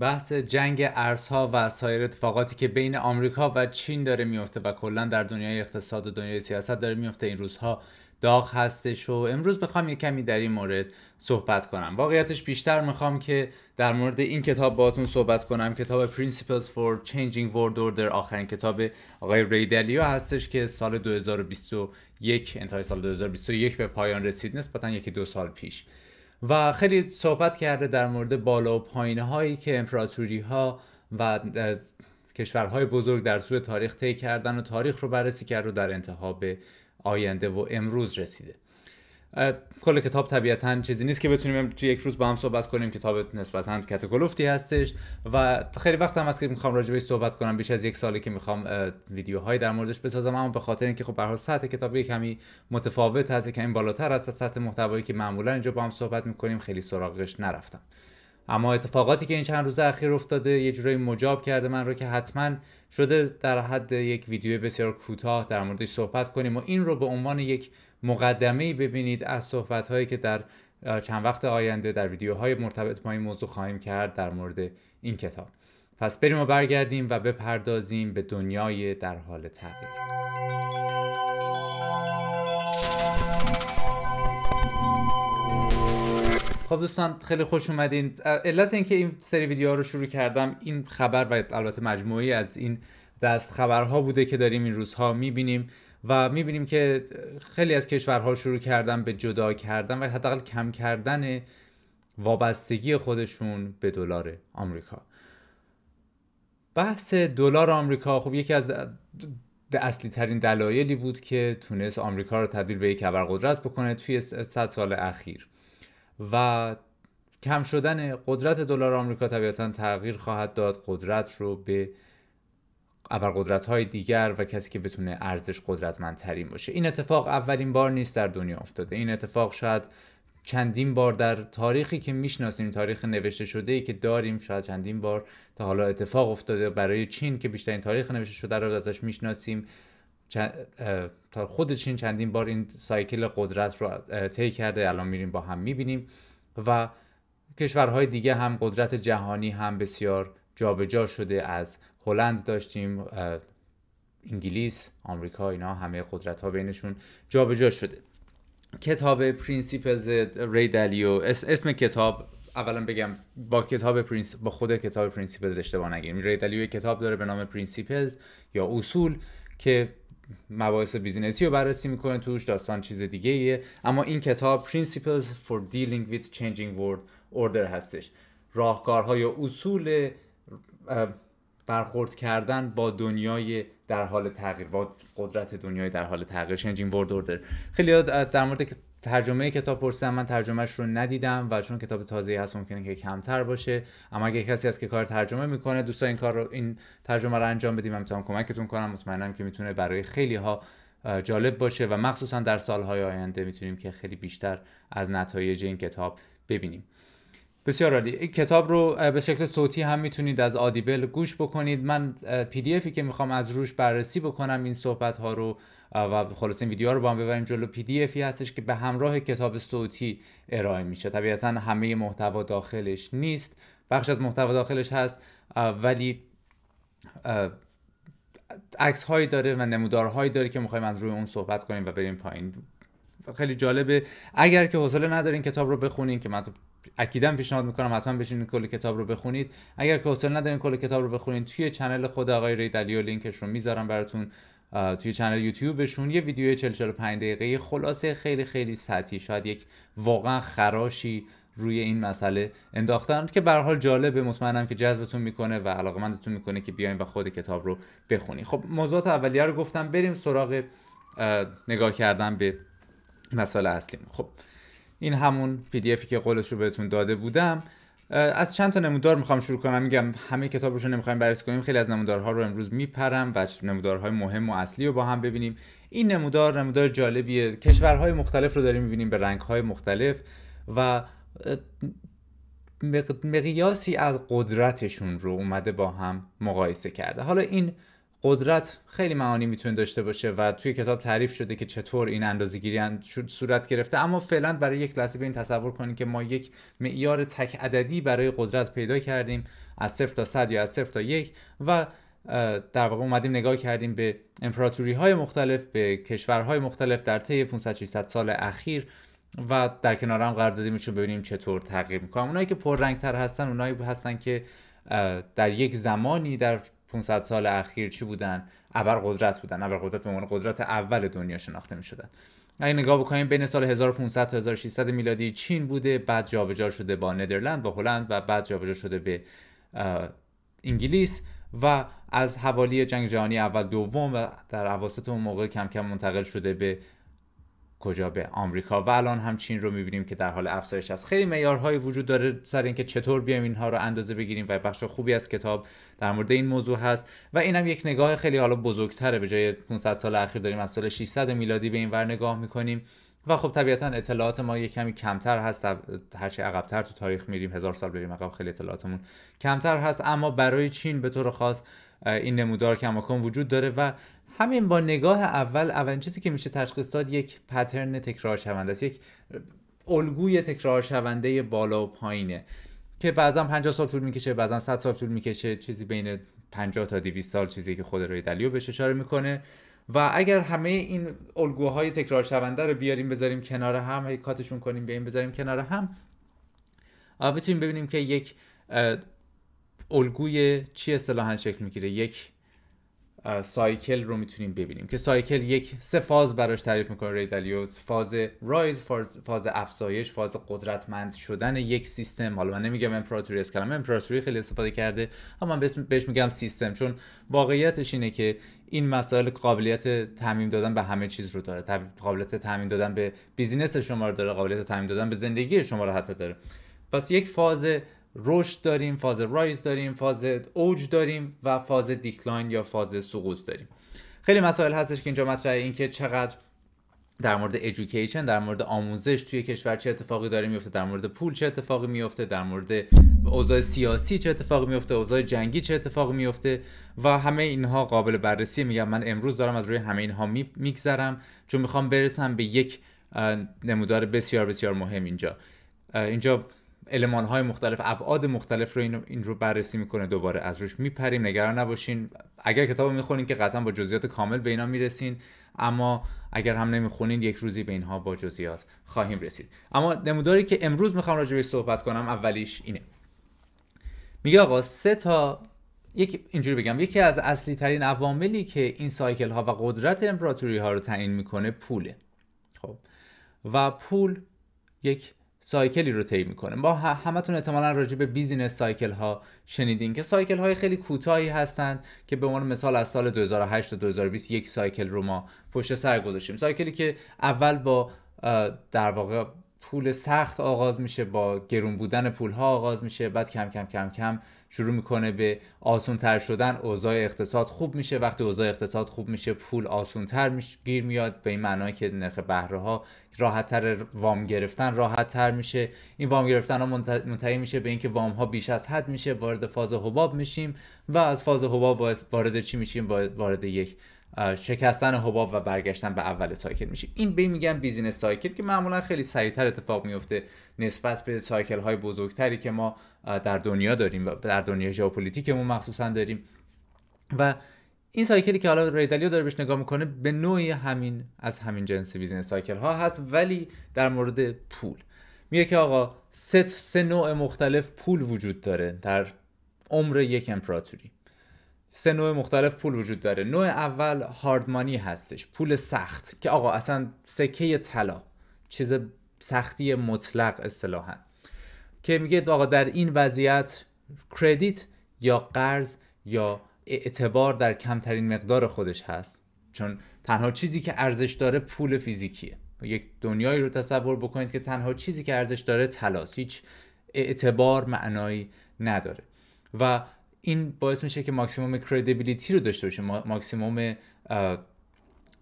بحث جنگ ارزها و سایر اتفاقاتی که بین آمریکا و چین داره میفته و کلا در دنیای اقتصاد و دنیای سیاست داره میفته این روزها داغ هستش و امروز بخوام یه کمی در این مورد صحبت کنم واقعیتش بیشتر میخوام که در مورد این کتاب باهاتون صحبت کنم کتاب Principles for Changing World Order آخرین کتاب آقای ریدلیو هستش که سال 2021 انتهای سال 2021 به پایان رسید نسبتا یکی دو سال پیش و خیلی صحبت کرده در مورد بالا و پایین هایی که امپراتوری ها و کشورهای بزرگ در طول تاریخ طی کردن و تاریخ رو بررسی کرد و در انتها به آینده و امروز رسیده کل کتاب طبیعتاً چیزی نیست که بتونیم تو یک روز با هم صحبت کنیم کتاب نسبتاً کاتکولوفتی هستش و خیلی وقت هم هست که میخوام راجع صحبت کنم بیش از یک سالی که میخوام ویدیوهای در موردش بسازم اما به خاطر اینکه خب به سطح کتاب یک کمی متفاوت هست کمی بالاتر است از سطح محتوایی که معمولا اینجا با هم صحبت میکنیم خیلی سراغش نرفتم اما اتفاقاتی که این چند روز اخیر افتاده یه جورایی مجاب کرده من رو که حتما شده در حد یک ویدیو بسیار کوتاه در موردش صحبت کنیم و این رو به عنوان یک مقدمه ببینید از صحبت هایی که در چند وقت آینده در ویدیوهای مرتبط با این موضوع خواهیم کرد در مورد این کتاب پس بریم و برگردیم و بپردازیم به دنیای در حال تغییر خب دوستان خیلی خوش اومدین علت اینکه این سری ویدیوها رو شروع کردم این خبر و البته مجموعی از این دست خبرها بوده که داریم این روزها میبینیم و میبینیم که خیلی از کشورها شروع کردن به جدا کردن و حداقل کم کردن وابستگی خودشون به دلار آمریکا بحث دلار آمریکا خب یکی از اصلی ترین دلایلی بود که تونست آمریکا رو تبدیل به یک ابرقدرت بکنه توی 100 سال اخیر و کم شدن قدرت دلار آمریکا طبیعتا تغییر خواهد داد قدرت رو به قدرت های دیگر و کسی که بتونه ارزش قدرتمندترین باشه این اتفاق اولین بار نیست در دنیا افتاده این اتفاق شاید چندین بار در تاریخی که میشناسیم تاریخ نوشته شده ای که داریم شاید چندین بار تا حالا اتفاق افتاده برای چین که بیشترین تاریخ نوشته شده رو ازش میشناسیم تا خودشین چندین بار این سایکل قدرت رو طی کرده الان میریم با هم میبینیم و کشورهای دیگه هم قدرت جهانی هم بسیار جابجا جا شده از هلند داشتیم انگلیس آمریکا اینا همه قدرت ها بینشون جابجا جا شده کتاب پرینسیپلز ریدالیو اسم کتاب اولا بگم با کتاب پرینس با خود کتاب پرینسیپلز اشتباه نگیریم ریدالیو کتاب داره به نام پرینسیپلز یا اصول که مباحث بیزینسی رو بررسی میکنه توش داستان چیز دیگه ایه اما این کتاب Principles for Dealing with Changing World Order هستش راهکارها یا اصول برخورد کردن با دنیای در حال تغییر با قدرت دنیای در حال تغییر Changing World Order خیلی در مورد ترجمه کتاب پرسیدم من ترجمهش رو ندیدم و چون کتاب تازه هست ممکنه که کمتر باشه اما اگه کسی هست که کار ترجمه میکنه دوستان این کار رو این ترجمه رو انجام بدیم من میتونم کمکتون کنم مطمئنم که میتونه برای خیلی ها جالب باشه و مخصوصا در سالهای آینده میتونیم که خیلی بیشتر از نتایج این کتاب ببینیم بسیار عالی کتاب رو به شکل صوتی هم میتونید از آدیبل گوش بکنید من پی دی افی که میخوام از روش بررسی بکنم این صحبت ها رو و خلاص این ویدیو رو با هم ببریم جلو پی دی افی هستش که به همراه کتاب صوتی ارائه میشه طبیعتا همه محتوا داخلش نیست بخش از محتوا داخلش هست ولی عکس هایی داره و نمودارهایی داره که میخوایم از روی اون صحبت کنیم و بریم پایین خیلی جالبه اگر که حوصله ندارین کتاب رو بخونین که من اکیدا پیشنهاد میکنم حتما بشینید کل کتاب رو بخونید اگر که حوصله ندارین کل کتاب رو بخونید توی چنل خود آقای ریدالیو لینکش رو میذارم براتون توی چنل یوتیوبشون یه ویدیو 45 دقیقه خلاصه خیلی خیلی سطحی شاید یک واقعا خراشی روی این مسئله انداختن که به حال جالبه مطمئنم که جذبتون میکنه و علاقمندتون میکنه که بیاین و خود کتاب رو بخونید خب موضوعات اولیه رو گفتم بریم سراغ نگاه کردن به مسئله اصلی خب این همون پی دی افی که قولش رو بهتون داده بودم از چند تا نمودار میخوام شروع کنم میگم همه کتابش رو نمیخوایم بررسی کنیم خیلی از نمودارها رو امروز میپرم و نمودارهای مهم و اصلی رو با هم ببینیم این نمودار نمودار جالبیه کشورهای مختلف رو داریم میبینیم به رنگهای مختلف و مقیاسی از قدرتشون رو اومده با هم مقایسه کرده حالا این قدرت خیلی معانی میتونه داشته باشه و توی کتاب تعریف شده که چطور این اندازه‌گیری صورت گرفته اما فعلا برای یک لحظه به این تصور کنیم که ما یک معیار تک عددی برای قدرت پیدا کردیم از 0 تا 100 یا از 0 تا 1 و در واقع اومدیم نگاه کردیم به امپراتوری های مختلف به کشورهای مختلف در طی 500 600 سال اخیر و در کنار هم قرار دادیم ببینیم چطور تغییر میکنن اونایی که پررنگتر هستن اونایی هستن که در یک زمانی در 500 سال اخیر چی بودن قدرت بودن ابرقدرت به عنوان قدرت اول دنیا شناخته می شدن اگه نگاه بکنیم بین سال 1500 تا 1600 میلادی چین بوده بعد جابجا شده با ندرلند و هلند و بعد جابجا شده به انگلیس و از حوالی جنگ جهانی اول دوم و در عواسط اون موقع کم کم منتقل شده به کجا به آمریکا و الان هم چین رو میبینیم که در حال افزایش است خیلی معیارهایی وجود داره سر اینکه چطور بیایم اینها رو اندازه بگیریم و بخش خوبی از کتاب در مورد این موضوع هست و اینم یک نگاه خیلی حالا بزرگتره به جای 500 سال اخیر داریم از سال 600 میلادی به این ور نگاه میکنیم و خب طبیعتا اطلاعات ما یکمی کمی کمتر هست هرچی عقبتر تو تاریخ میریم هزار سال بریم عقب خیلی اطلاعاتمون کمتر هست اما برای چین به طور خاص این نمودار کماکان وجود داره و همین با نگاه اول اولین چیزی که میشه تشخیص داد یک پترن تکرار شونده است یک الگوی تکرار شونده بالا و پایینه که بعضا 50 سال طول میکشه بعضا 100 سال طول میکشه چیزی بین 50 تا 200 سال چیزی که خود روی دلیو بهش اشاره میکنه و اگر همه این الگوهای تکرار شونده رو بیاریم بذاریم کنار هم کاتشون کنیم بیاریم بذاریم کنار هم میتونیم ببینیم که یک الگوی چی اصطلاحا شکل میگیره یک سایکل رو میتونیم ببینیم که سایکل یک سه فاز براش تعریف میکنه ریدلیوت فاز رایز فاز, فاز افزایش فاز قدرتمند شدن یک سیستم حالا من نمیگم امپراتوری از کلمه امپراتوری خیلی استفاده کرده اما من بهش میگم سیستم چون واقعیتش اینه که این مسائل قابلیت تعمیم دادن به همه چیز رو داره قابلیت تعمیم دادن به بیزینس شما رو داره قابلیت تعمیم دادن به زندگی شما رو حتی داره پس یک فاز رشد داریم فاز رایز داریم فاز اوج داریم و فاز دیکلاین یا فاز سقوط داریم خیلی مسائل هستش که اینجا مطرحه اینکه چقدر در مورد ادویکیشن در مورد آموزش توی کشور چه اتفاقی داره میفته در مورد پول چه اتفاقی میفته در مورد اوضاع سیاسی چه اتفاقی میفته اوضاع جنگی چه اتفاقی میفته و همه اینها قابل بررسی میگم من امروز دارم از روی همه اینها میگذرم چون میخوام برسم به یک نمودار بسیار بسیار مهم اینجا اینجا علمان های مختلف ابعاد مختلف رو این, این رو بررسی میکنه دوباره از روش میپریم نگران نباشین اگر کتاب میخونین که قطعا با جزئیات کامل به اینا میرسین اما اگر هم نمیخونین یک روزی به اینها با جزئیات خواهیم رسید اما نموداری که امروز میخوام راجع به صحبت کنم اولیش اینه میگه آقا سه تا یک اینجوری بگم یکی از اصلی ترین عواملی که این سایکل ها و قدرت امپراتوری ها رو تعیین میکنه پوله خب و پول یک سایکلی رو طی میکنه با همتون احتمالا راجع به بیزینس سایکل ها شنیدین که سایکل های خیلی کوتاهی هستند که به عنوان مثال از سال 2008 تا 2020 یک سایکل رو ما پشت سر گذاشتیم سایکلی که اول با در واقع پول سخت آغاز میشه با گرون بودن پول ها آغاز میشه بعد کم کم کم کم شروع میکنه به آسونتر شدن اوضاع اقتصاد خوب میشه وقتی اوضاع اقتصاد خوب میشه پول آسونتر گیر میاد به این معنای که نرخ بهره ها راحتتر وام گرفتن راحت تر میشه این وام گرفتن ها منتهی میشه به اینکه وام ها بیش از حد میشه وارد فاز حباب میشیم و از فاز حباب وارد چی میشیم وارد یک شکستن حباب و برگشتن به اول سایکل میشه این به میگن بیزینس سایکل که معمولا خیلی سریعتر اتفاق میفته نسبت به سایکل های بزرگتری که ما در دنیا داریم و در دنیا ژئوپلیتیکمون مخصوصا داریم و این سایکلی که حالا ریدالیو داره بهش نگاه میکنه به نوعی همین از همین جنس بیزینس سایکل ها هست ولی در مورد پول میگه که آقا سه سه نوع مختلف پول وجود داره در عمر یک امپراتوری سه نوع مختلف پول وجود داره نوع اول هارد مانی هستش پول سخت که آقا اصلا سکه طلا چیز سختی مطلق اصطلاحا که میگه آقا در این وضعیت کردیت یا قرض یا اعتبار در کمترین مقدار خودش هست چون تنها چیزی که ارزش داره پول فیزیکیه یک دنیایی رو تصور بکنید که تنها چیزی که ارزش داره تلاس هیچ اعتبار معنایی نداره و این باعث میشه که ماکسیموم کردیبیلیتی رو داشته باشیم ماکسیموم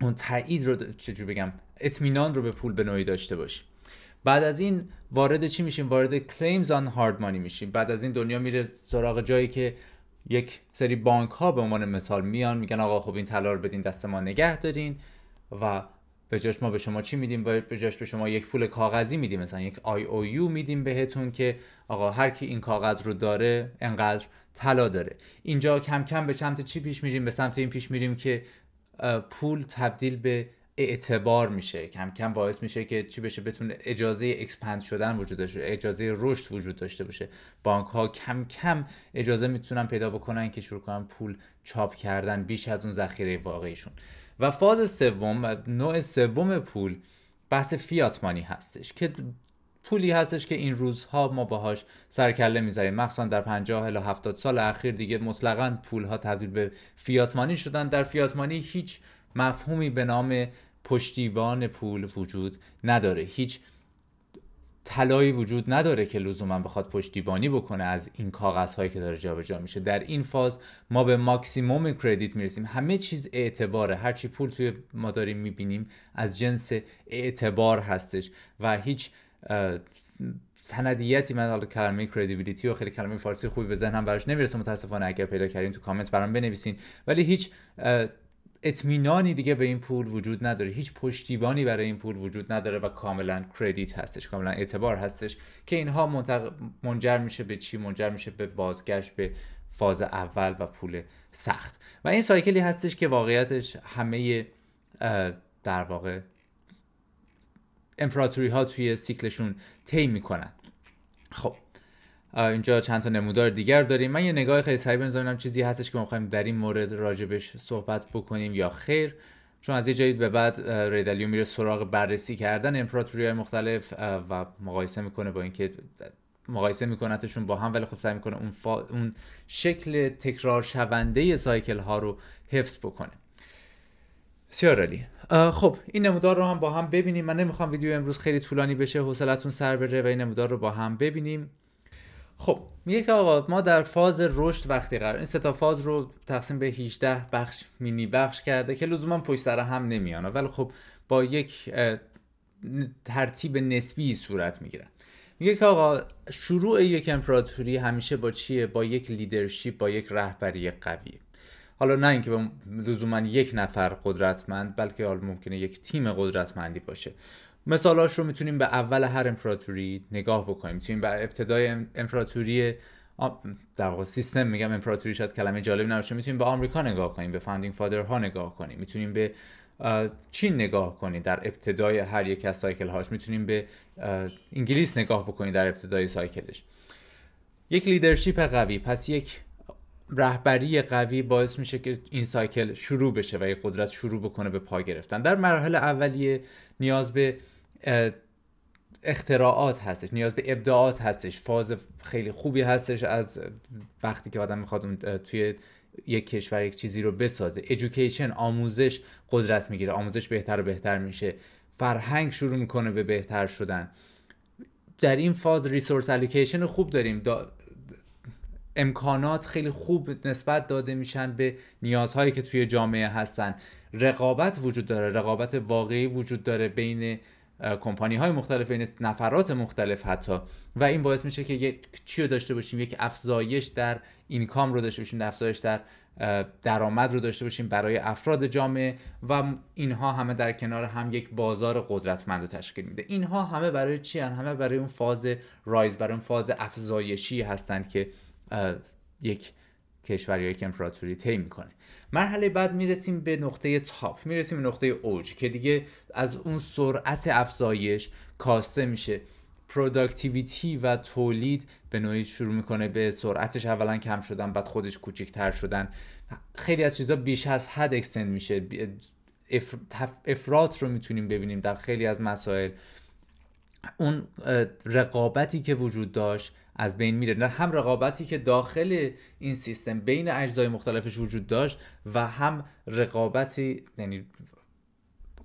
اون تایید رو چجوری بگم اطمینان رو به پول به نوعی داشته باشیم بعد از این وارد چی میشیم وارد کلیمز آن هارد مانی میشیم بعد از این دنیا میره سراغ جایی که یک سری بانک ها به عنوان مثال میان میگن آقا خب این طلا رو بدین دست ما نگه دارین و به جاش ما به شما چی میدیم به جاش به شما یک پول کاغذی میدیم مثلا یک آی او یو میدیم بهتون که آقا هر کی این کاغذ رو داره انقدر طلا داره اینجا کم کم به سمت چی پیش میریم به سمت این پیش میریم که پول تبدیل به اعتبار میشه کم کم باعث میشه که چی بشه بتونه اجازه اکسپند شدن وجود داشته اجازه رشد وجود داشته باشه بانک ها کم کم اجازه میتونن پیدا بکنن که شروع کنن پول چاپ کردن بیش از اون ذخیره واقعیشون و فاز سوم نوع سوم پول بحث فیات مانی هستش که پولی هستش که این روزها ما باهاش سرکله میذاریم مخصوصا در 50 الی 70 سال اخیر دیگه مطلقا پولها تبدیل به فیاتمانی شدن در فیاتمانی هیچ مفهومی به نام پشتیبان پول وجود نداره هیچ طلایی وجود نداره که لزوما بخواد پشتیبانی بکنه از این کاغذهایی که داره جابجا میشه در این فاز ما به ماکسیموم کردیت میرسیم همه چیز اعتباره هرچی پول توی ما داریم میبینیم از جنس اعتبار هستش و هیچ سندیتی من حالا کلمه کردیبیلیتی و خیلی کلمه فارسی خوبی به ذهنم براش نمیرسه متاسفانه اگر پیدا کردین تو کامنت برام بنویسین ولی هیچ اطمینانی دیگه به این پول وجود نداره هیچ پشتیبانی برای این پول وجود نداره و کاملا کردیت هستش کاملا اعتبار هستش که اینها منجر میشه به چی منجر میشه به بازگشت به فاز اول و پول سخت و این سایکلی هستش که واقعیتش همه در واقع امپراتوری ها توی سیکلشون طی میکنن خب اینجا چند تا نمودار دیگر داریم من یه نگاه خیلی سریع هم چیزی هستش که ما میخوایم در این مورد راجبش صحبت بکنیم یا خیر چون از یه جایی به بعد ریدالیو میره سراغ بررسی کردن امپراتوری های مختلف و مقایسه میکنه با اینکه مقایسه میکنتشون با هم ولی خب سعی میکنه اون, اون شکل تکرار شونده سایکل ها رو حفظ بکنه بسیار عالی خب این نمودار رو هم با هم ببینیم من نمیخوام ویدیو امروز خیلی طولانی بشه حوصلتون سر بره و این نمودار رو با هم ببینیم خب میگه که آقا ما در فاز رشد وقتی قرار این ستا فاز رو تقسیم به 18 بخش مینی بخش کرده که لزوما پشت سر هم نمیان ولی خب با یک ترتیب نسبی صورت میگیرن میگه که آقا شروع یک امپراتوری همیشه با چیه با یک لیدرشپ با یک رهبری قویه حالا نه اینکه به لزوما یک نفر قدرتمند بلکه حال ممکنه یک تیم قدرتمندی باشه مثالاش رو میتونیم به اول هر امپراتوری نگاه بکنیم میتونیم به ابتدای امپراتوری در واقع سیستم میگم امپراتوری شاید کلمه جالب نباشه میتونیم به آمریکا نگاه کنیم به فاندینگ ها نگاه کنیم میتونیم به چین نگاه کنیم در ابتدای هر یک از سایکل هاش میتونیم به انگلیس نگاه بکنیم در ابتدای سایکلش یک لیدرشیپ قوی پس یک رهبری قوی باعث میشه که این سایکل شروع بشه و یه قدرت شروع بکنه به پا گرفتن در مراحل اولیه نیاز به اختراعات هستش نیاز به ابداعات هستش فاز خیلی خوبی هستش از وقتی که آدم میخواد توی یک کشور یک چیزی رو بسازه ایژوکیشن آموزش قدرت میگیره آموزش بهتر و بهتر میشه فرهنگ شروع میکنه به بهتر شدن در این فاز ریسورس الیکیشن خوب داریم امکانات خیلی خوب نسبت داده میشن به نیازهایی که توی جامعه هستن رقابت وجود داره رقابت واقعی وجود داره بین کمپانی های مختلف این نفرات مختلف حتی و این باعث میشه که یک چی رو داشته باشیم یک افزایش در اینکام رو داشته باشیم افزایش در درآمد رو داشته باشیم برای افراد جامعه و اینها همه در کنار هم یک بازار قدرتمند رو تشکیل میده اینها همه برای چی هن؟ همه برای اون فاز رایز برای اون فاز افزایشی هستند که یک کشور یا یک امپراتوری طی میکنه مرحله بعد میرسیم به نقطه تاپ میرسیم به نقطه اوج که دیگه از اون سرعت افزایش کاسته میشه پروداکتیویتی و تولید به نوعی شروع میکنه به سرعتش اولا کم شدن بعد خودش کوچکتر شدن خیلی از چیزها بیش از حد اکستند میشه افراط رو میتونیم ببینیم در خیلی از مسائل اون رقابتی که وجود داشت از بین میره نه هم رقابتی که داخل این سیستم بین اجزای مختلفش وجود داشت و هم رقابتی یعنی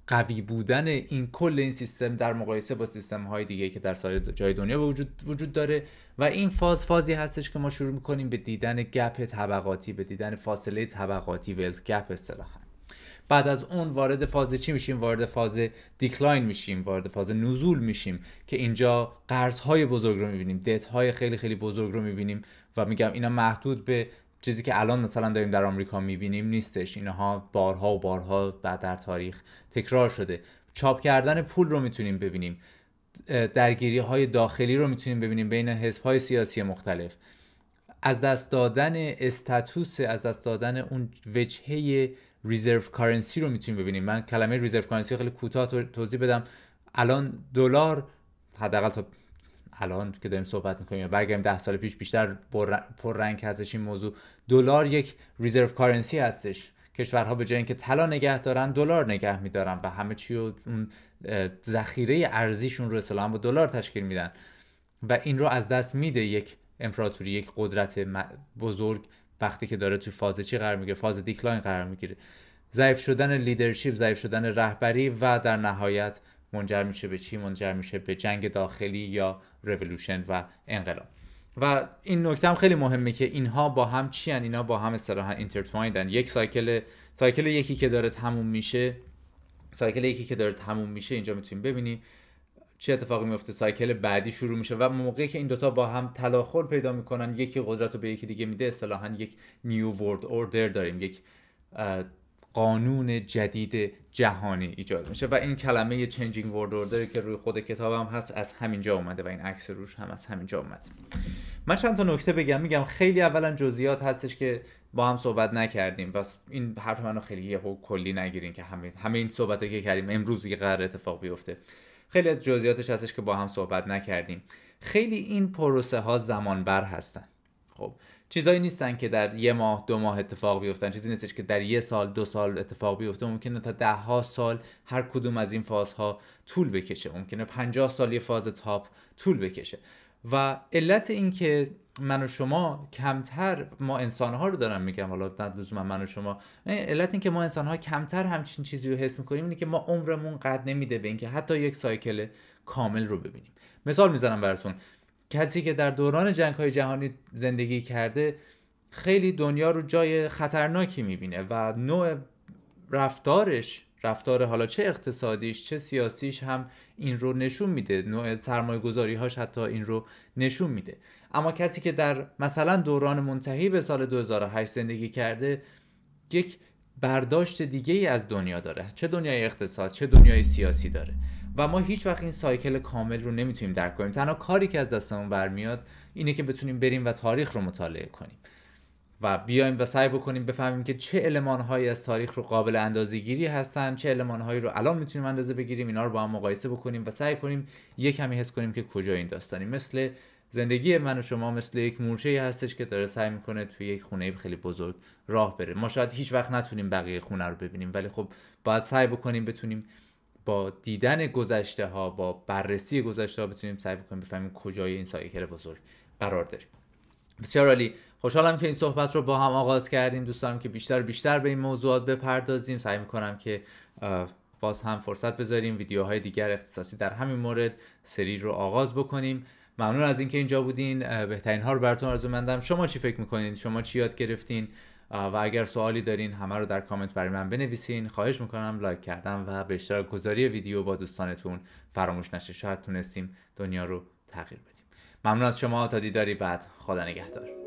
قوی بودن این کل این سیستم در مقایسه با سیستم های دیگه که در سایر جای دنیا وجود وجود داره و این فاز فازی هستش که ما شروع میکنیم به دیدن گپ طبقاتی به دیدن فاصله طبقاتی ولز گپ اصطلاحا بعد از اون وارد فاز چی میشیم وارد فاز دیکلاین میشیم وارد فاز نزول میشیم که اینجا قرض های بزرگ رو میبینیم دت های خیلی خیلی بزرگ رو میبینیم و میگم اینا محدود به چیزی که الان مثلا داریم در آمریکا میبینیم نیستش اینها بارها و بارها بعد در تاریخ تکرار شده چاپ کردن پول رو میتونیم ببینیم درگیری های داخلی رو میتونیم ببینیم بین حزب های سیاسی مختلف از دست دادن استاتوس از دست دادن اون وجهه ریزرو کارنسی رو میتونیم ببینیم من کلمه ریزرو کارنسی خیلی کوتاه توضیح بدم الان دلار حداقل تا الان که داریم صحبت میکنیم برگردیم ده سال پیش بیشتر پر رنگ هستش این موضوع دلار یک ریزرو کارنسی هستش کشورها به جای اینکه طلا نگه دارن دلار نگه میدارن و همه چی رو اون ذخیره ارزیشون رو اسلام با دلار تشکیل میدن و این رو از دست میده یک امپراتوری یک قدرت بزرگ وقتی که داره تو فاز چی قرار میگیره فاز دیکلاین قرار میگیره ضعیف شدن لیدرشپ ضعیف شدن رهبری و در نهایت منجر میشه به چی منجر میشه به جنگ داخلی یا رولوشن و انقلاب و این نکته هم خیلی مهمه که اینها با هم چی هن؟ اینا با هم اصطلاحا اینترتوایندن یک سایکل سایکل یکی که داره تموم میشه سایکل یکی که داره تموم میشه اینجا میتونیم ببینیم چه اتفاقی میفته سایکل بعدی شروع میشه و موقعی که این دوتا با هم تلاخور پیدا میکنن یکی قدرت رو به یکی دیگه میده اصطلاحا یک نیو ورد اوردر داریم یک قانون جدید جهانی ایجاد میشه و این کلمه چنجینگ ورد اوردر که روی خود کتابم هم هست از همینجا اومده و این عکس روش هم از همینجا اومد من چند تا نکته بگم میگم خیلی اولا جزیات هستش که با هم صحبت نکردیم و این حرف منو خیلی کلی نگیرین که همه همه این صحبت که کردیم امروز دیگه قرار اتفاق بیفته خیلی از جزئیاتش هستش که با هم صحبت نکردیم خیلی این پروسه ها زمان بر هستن خب چیزایی نیستن که در یه ماه دو ماه اتفاق بیفتن چیزی نیستش که در یه سال دو سال اتفاق بیفته ممکنه تا ده ها سال هر کدوم از این فازها طول بکشه ممکنه 50 سال یه فاز تاپ طول بکشه و علت اینکه من و شما کمتر ما انسان ها رو دارم میگم حالا نه من و شما علت این که ما انسان ها کمتر همچین چیزی رو حس میکنیم اینه که ما عمرمون قد نمیده به اینکه حتی یک سایکل کامل رو ببینیم مثال میزنم براتون کسی که در دوران جنگ های جهانی زندگی کرده خیلی دنیا رو جای خطرناکی میبینه و نوع رفتارش رفتار حالا چه اقتصادیش چه سیاسیش هم این رو نشون میده نوع سرمایه گذاری هاش حتی این رو نشون میده اما کسی که در مثلا دوران منتهی به سال 2008 زندگی کرده یک برداشت دیگه ای از دنیا داره چه دنیای اقتصاد چه دنیای سیاسی داره و ما هیچ وقت این سایکل کامل رو نمیتونیم درک کنیم تنها کاری که از دستمون برمیاد اینه که بتونیم بریم و تاریخ رو مطالعه کنیم و بیایم و سعی بکنیم بفهمیم که چه المانهایی از تاریخ رو قابل اندازه گیری هستن چه المانهایی رو الان میتونیم اندازه بگیریم اینا رو با هم مقایسه بکنیم و سعی کنیم یه کمی حس کنیم که کجا این داستانی مثل زندگی من و شما مثل یک مورچه هستش که داره سعی میکنه توی یک خونه خیلی بزرگ راه بره ما شاید هیچ وقت نتونیم بقیه خونه رو ببینیم ولی خب باید سعی بکنیم بتونیم با دیدن گذشته ها با بررسی گذشته ها بتونیم سعی بکنیم بفهمیم کجای این سایکل بزرگ قرار داریم بسیار خوشحالم که این صحبت رو با هم آغاز کردیم دوستانم که بیشتر بیشتر به این موضوعات بپردازیم سعی میکنم که باز هم فرصت بذاریم ویدیوهای دیگر اختصاصی در همین مورد سری رو آغاز بکنیم ممنون از اینکه اینجا بودین بهترین ها رو براتون آرزو مندم شما چی فکر میکنین شما چی یاد گرفتین و اگر سوالی دارین همه رو در کامنت برای من بنویسین خواهش میکنم لایک کردم و به اشتراک گذاری ویدیو با دوستانتون فراموش نشه شاید تونستیم دنیا رو تغییر بدیم ممنون از شما تا دیداری بعد خدا نگهدار